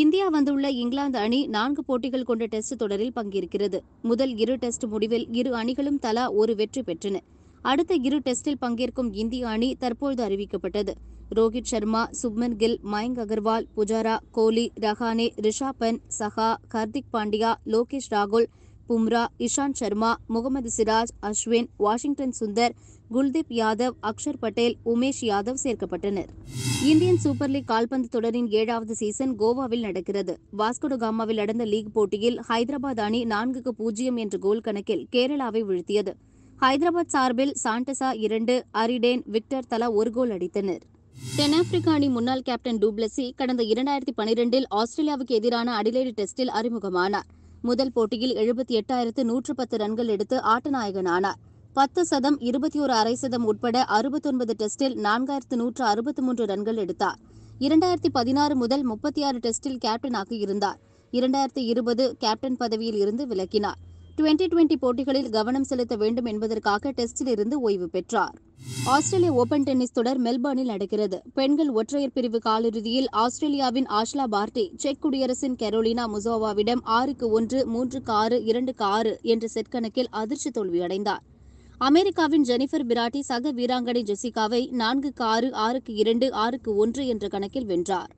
India வந்துள்ள இங்கிலாந்து அணி நான்கு போட்டிகள் கொண்ட டெஸ்ட் தொடரில் பங்கேற்கிறது முதல் இரு டெஸ்ட் முடிவில் இரு அணிகளும் தலா ஒரு வெற்றி பெற்றன அடுத்த இரு டெஸ்டில் பங்கேற்கும் இந்திய அணி தற்போது அறிவிக்கப்பட்டது ரோஹித் சர்மா சுப்மன் கில் மயங்க் அகர்வால் புஜாரா கோலி ரஹானே ரிஷா பன் சஹா ஹர்திக் பாண்டியா லோகேஷ் ராகுல் பும்ரா இஷாந்த் சர்மா முகமது சிராஜ் அஸ்வின் வாஷிங்டன் சுந்தர் குல்தீப் யாதவ் அக்ஷர் பட்டேல் உமேஷ் யாதவ் சேர்க்கப்பட்டனர் இந்தியன் சூப்பர் லீக் கால்பந்து தொடரின் ஏழாவது சீசன் கோவாவில் நடக்கிறது வாஸ்கோடகாமாவில் நடந்த லீக் போட்டியில் ஹைதராபாத் அணி நான்குக்கு பூஜ்ஜியம் என்ற கோல் கணக்கில் கேரளாவை வீழ்த்தியது ஹைதராபாத் சார்பில் சாண்டசா இரண்டு அரிடேன் விக்டர் தலா ஒரு கோல் அடித்தனர் தென்னாப்பிரிக்க அணி முன்னாள் கேப்டன் டூப்ளசி கடந்த இரண்டாயிரத்தி பனிரெண்டில் ஆஸ்திரேலியாவுக்கு எதிரான அடிலேடு டெஸ்டில் அறிமுகமானார் முதல் போட்டியில் எழுபத்தி எட்டாயிரத்து நூற்று பத்து ரன்கள் எடுத்து ஆட்டநாயகனானார் பத்து சதம் இருபத்தி ஒரு அரை சதம் உட்பட அறுபத்தொன்பது டெஸ்டில் நான்காயிரத்து நூற்று அறுபத்தி மூன்று ரன்கள் எடுத்தார் இரண்டாயிரத்தி பதினாறு முதல் முப்பத்தி ஆறு டெஸ்டில் கேப்டனாக இருந்தார் இரண்டாயிரத்தி இருபது கேப்டன் பதவியில் இருந்து விலக்கினார் டுவெண்டி டுவெண்டி போட்டிகளில் கவனம் செலுத்த வேண்டும் என்பதற்காக டெஸ்டில் இருந்து ஓய்வு பெற்றார் ஆஸ்திரேலிய ஓபன் டென்னிஸ் தொடர் மெல்பர்னில் நடக்கிறது பெண்கள் ஒற்றையர் பிரிவு காலிறுதியில் ஆஸ்திரேலியாவின் ஆஷ்லா பார்டி செக் குடியரசின் கெரோலினா முசோவாவிடம் ஆறுக்கு ஒன்று மூன்றுக்கு ஆறு இரண்டுக்கு ஆறு என்ற செட் கணக்கில் அதிர்ச்சி தோல்வியடைந்தார் அமெரிக்காவின் ஜெனிஃபர் பிராட்டி சக வீராங்கனை ஜெசிகாவை நான்குக்கு ஆறு ஆறுக்கு இரண்டு ஆறுக்கு ஒன்று என்ற கணக்கில் வென்றார்